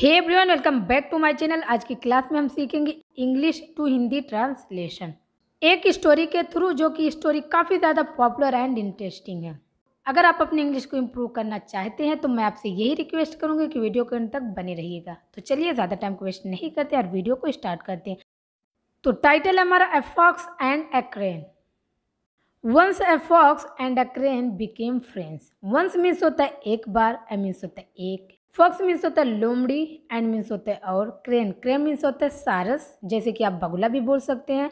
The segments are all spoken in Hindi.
Hey everyone welcome back to my channel आज की क्लास में हम सीखेंगे इंग्लिश टू हिंदी ट्रांसलेशन एक स्टोरी के थ्रू जो कि स्टोरी काफ़ी ज़्यादा पॉपुलर एंड इंटरेस्टिंग है अगर आप अपने इंग्लिश को इम्प्रूव करना चाहते हैं तो मैं आपसे यही रिक्वेस्ट करूँगी कि वीडियो के अंत तक बने रहिएगा तो चलिए ज़्यादा टाइम को वेस्ट नहीं करते और वीडियो को स्टार्ट करते हैं तो टाइटल हमारा a fox and a crane once a fox and a crane crane became friends once means होता है एक बार ए मीन्स होता है एक फॉक्स मीन्स होता है लोमड़ी एंड मीन्स होता है और क्रेन क्रेन मीन्स होता है सारस जैसे कि आप बगुला भी बोल सकते हैं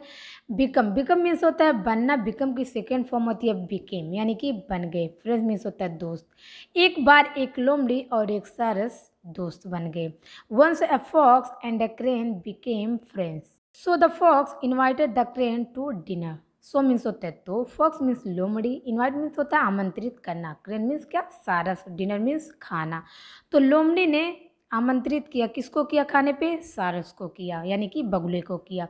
बिकम बिकम मीन्स होता है बनना बिकम की सेकेंड फॉर्म होती है बिकेम यानी कि बन गए फ्रेंड मीन्स होता है दोस्त एक बार एक लोमड़ी और एक सारस दोस्त बन गए once a fox and a crane became friends so the fox invited the crane to dinner so means होता है तो फॉक्स मीन्स लोमड़ी इनवाइट मीन्स होता है आमंत्रित करना क्रेन मीन्स क्या सारस डिनर मीन्स खाना तो लोमड़ी ने आमंत्रित किया किसको किया खाने पे सारस को किया यानी कि बगुले को किया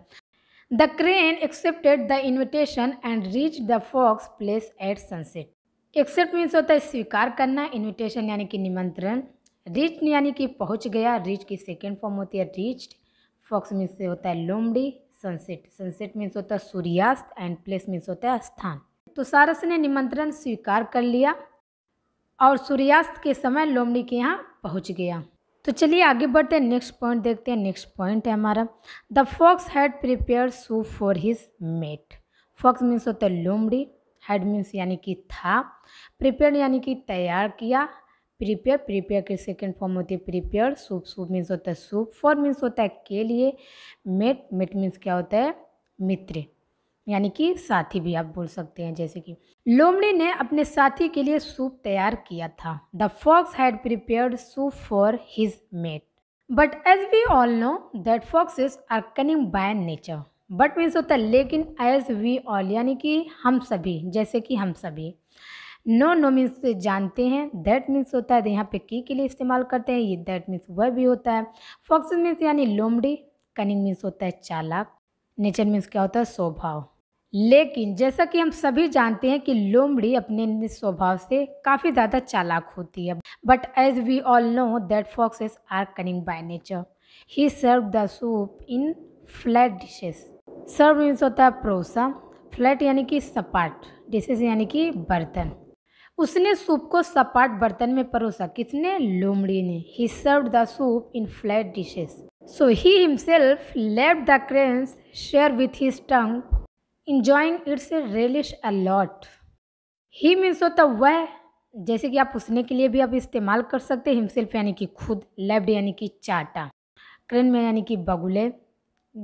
the crane accepted the invitation and reach the fox place at sunset accept means होता है स्वीकार करना इन्विटेशन यानी कि निमंत्रण रीच यानी कि पहुंच गया रीच की सेकेंड फॉर्म होती है रीच फॉक्स मीन्स होता है लोमड़ी सनसेट सनसेट मीन्स होता है सूर्यास्त एंड प्लेस मीन्स होता है स्थान तो सारस ने निमंत्रण स्वीकार कर लिया और सूर्यास्त के समय लोमड़ी के यहाँ पहुँच गया तो चलिए आगे बढ़ते हैं नेक्स्ट पॉइंट देखते हैं नेक्स्ट पॉइंट है हमारा the fox had prepare soup for his mate fox means होता है लोमड़ी हैड मीन्स यानी कि था प्रिपेयर यानी कि तैयार किया प्रिपेयर प्रिपेयर के सेकेंड फॉर्म होती है प्रिपेयर सूप सूप मीन्स होता है सूप फॉर मीन्स होता है के लिए मेट मेट मीन्स क्या होता है मित्र यानी कि साथी भी आप बोल सकते हैं जैसे कि लोमड़ी ने अपने साथी के लिए सूप तैयार किया था the fox had prepare soup for his mate but as we all know that foxes are cunning by nature but means होता है लेकिन एज वी ऑल यानी कि हम सभी जैसे कि हम सभी नो नो मीन्स जानते हैं दैट मीन्स होता है तो यहाँ पे की के लिए इस्तेमाल करते हैं ये दैट मीन्स वह भी होता है फॉक्स मीन्स यानी लोमड़ी कनिंग मीन्स होता है चालाक नेचर मीन्स क्या होता है स्वभाव लेकिन जैसा कि हम सभी जानते हैं कि लोमड़ी अपने स्वभाव से काफ़ी ज़्यादा चालाक होती है but as we all know that foxes are cunning by nature he serve the soup in flat dishes serve means होता है प्रोसा फ्लैट यानी कि सपाट डिशेस यानी कि बर्तन उसने सूप को सपाट बर्तन में परोसा किसने लोमड़ी ने he serve the soup in flat dishes so he himself leave the crane's share with his tongue enjoying its relish a lot he means होता वह जैसे कि आप उसने के लिए भी आप इस्तेमाल कर सकते हैं हिमसेल्फ यानी कि खुद लेफ्ट यानी कि चाटा क्रेन में यानी कि बगुले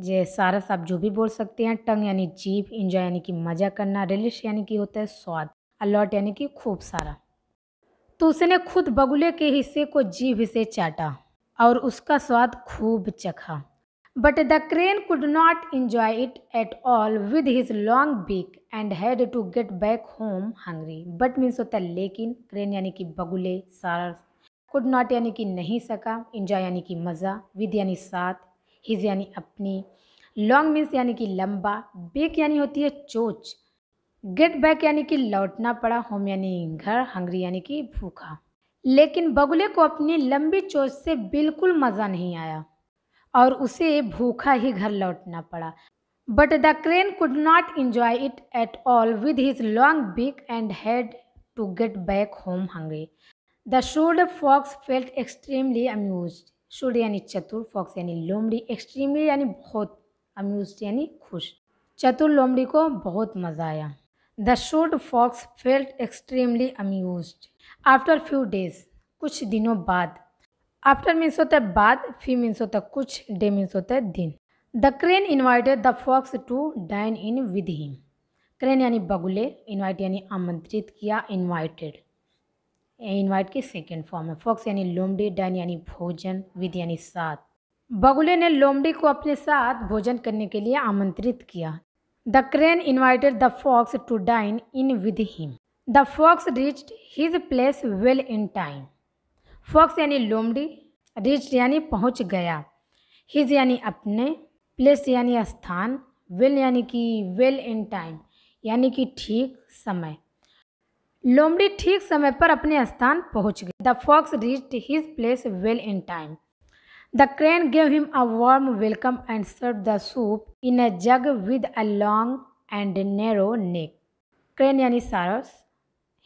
जे सारस आप जो भी बोल सकते हैं टंग यानी जीप इंजॉय यानी कि मज़ा करना रिलिश यानी कि होता है स्वाद अलॉट यानी कि खूब सारा तो उसने खुद बगुले के हिस्से को जीभ से चाटा और उसका स्वाद खूब चखा but the crane could not enjoy it at all with his long beak and had to get back home hungry but means होता लेकिन क्रेन यानी कि बगुले सार कुड नॉट यानी कि नहीं सका इंजॉय यानी कि मज़ा विद यानी साथ हिज यानी अपनी लॉन्ग मीन्स यानी कि लंबा बीक यानी होती है चोच गेट बैक यानी कि लौटना पड़ा होम यानी घर हंगरी यानी कि भूखा लेकिन बगुले को अपनी लंबी चोच से बिल्कुल मज़ा नहीं आया और उसे भूखा ही घर लौटना पड़ा but the crane could not enjoy it at all with his long beak and had to get back home hungry the shrewd fox felt extremely amused shrewd यानी चतुर फॉक्स यानी लोमड़ी एक्सट्रीमली यानी बहुत अम्यूज यानी खुश चतुर लोमड़ी को बहुत मज़ा आया the shrewd fox felt extremely amused after few days कुछ दिनों बाद आफ्टर मीन्स होता है बाद फी मीन्स होता है कुछ डे मीन्स होता है दिन the crane invited the fox to dine in with him crane यानी बगुले इन्वाइट यानी आमंत्रित किया इन्वाइटेड इन्वाइट की सेकेंड फॉर्म है फॉक्स यानी लोमडी डाइन यानी भोजन विद यानी साथ बगुले ने लोमड़ी को अपने साथ भोजन करने के लिए आमंत्रित किया the crane invited the fox to dine in with him the fox reached his place well in time fox यानी लोमडी रीच्ड यानी पहुँच गया हिज यानी अपने प्लेस यानी स्थान वेल यानी कि वेल इन टाइम यानी कि ठीक समय लोमड़ी ठीक समय पर अपने स्थान पहुंच गया the fox reached his place well in time The crane gave him a warm welcome and served the soup in a jug with a long and narrow neck. Crane यानी सारस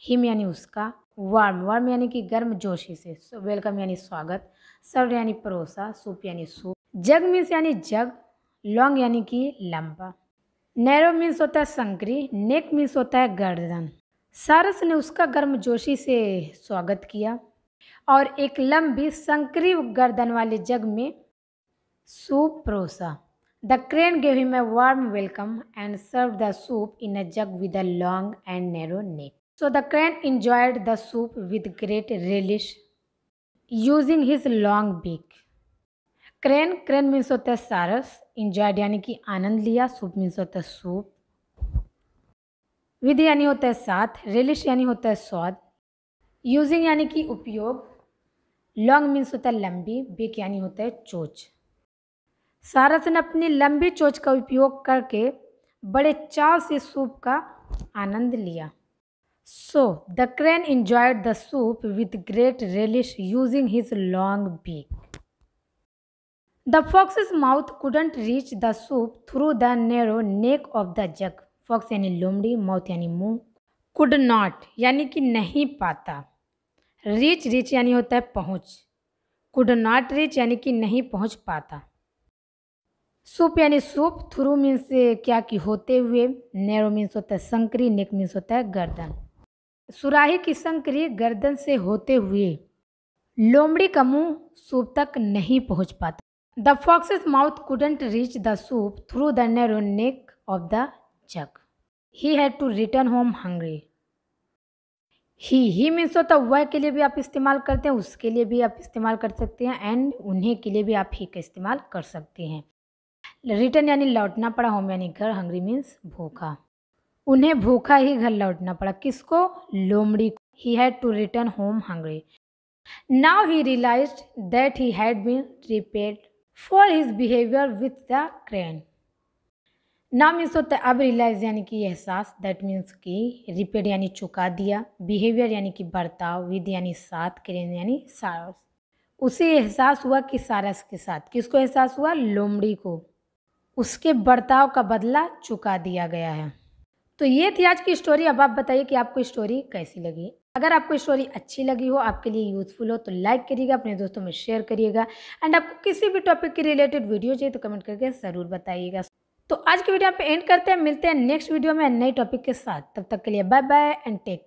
हिम यानी उसका वार्म वार्म यानी कि गर्म जोशी से वेलकम यानी स्वागत सर्व यानी परोसा सूप यानी सूप जग मीन्स यानी जग लॉन्ग यानी कि लंबा नैरो मीन्स होता है संकरी नेक मीन्स होता है गर्दन सारस ने उसका गर्म जोशी से स्वागत किया और एक लंबी संक्रीव गर्दन वाले जग में सूप परोसा the crane gave him a warm welcome and serve the soup in a jug with a long and narrow neck so the crane enjoyed the soup with great relish using his long beak crane crane means होता है सारस इंजॉयड यानी कि आनंद लिया सूप मीन्स होता है सूप विध यानी होता है साथ रिलिश यानी होता है स्वाद यूजिंग यानी कि उपयोग लॉन्ग मीन्स होता है लंबी बेक यानी होता है चोच सारस ने अपनी लंबी चोच का उपयोग करके बड़े चाव से सूप का आनंद लिया so the crane enjoyed the soup with great relish using his long beak the fox mouth couldn't reach the soup through the narrow neck of the jug fox यानी लोमड़ी माउथ यानी मुंह कुड नॉट यानी कि नहीं पाता रीच रीच यानी होता है पहुंच कुड नॉट रीच यानी कि नहीं पहुँच पाता सूप यानी सूप थ्रू मीन्स क्या कि होते हुए नैरो मीन्स होता है संकरी नेक मीन्स होता है गर्दन सुराही की संकरी गर्दन से होते हुए लोमड़ी का मुंह सूप तक नहीं पहुंच पाता the fox mouth couldn't reach the soup through the narrow neck of the jug he had to return home hungry he he means होता है वह के लिए भी आप इस्तेमाल करते हैं उसके लिए भी आप इस्तेमाल कर सकते हैं एंड उन्हें के लिए भी आप ही का इस्तेमाल कर सकते हैं रिटर्न यानी लौटना पड़ा होम यानी घर हंगरी मीन्स भूखा उन्हें भूखा ही घर लौटना पड़ा किसको लोमड़ी को he had to return home hungry now he realise that he had been repaid for his behaviour with the crane नाम यूज़ होता है अब रिलाइज यानी कि एहसास दैट मीन्स कि रिपेड यानी चुका दिया बिहेवियर यानी कि बर्ताव विद यानी साथ क्रेन यानी सारस उसे एहसास हुआ कि सारस के साथ किसको एहसास हुआ लोमड़ी को उसके बर्ताव का बदला चुका दिया गया है तो ये थी आज की स्टोरी अब आप बताइए कि आपको स्टोरी कैसी लगी अगर आपको स्टोरी अच्छी लगी हो आपके लिए यूज़फुल हो तो लाइक करिएगा अपने दोस्तों में शेयर करिएगा एंड आपको किसी भी टॉपिक के रिलेटेड वीडियो चाहिए तो कमेंट करके ज़रूर बताइएगा तो आज की वीडियो पे एंड करते हैं मिलते हैं नेक्स्ट वीडियो में नए टॉपिक के साथ तब तक के लिए बाय बाय एंड टेक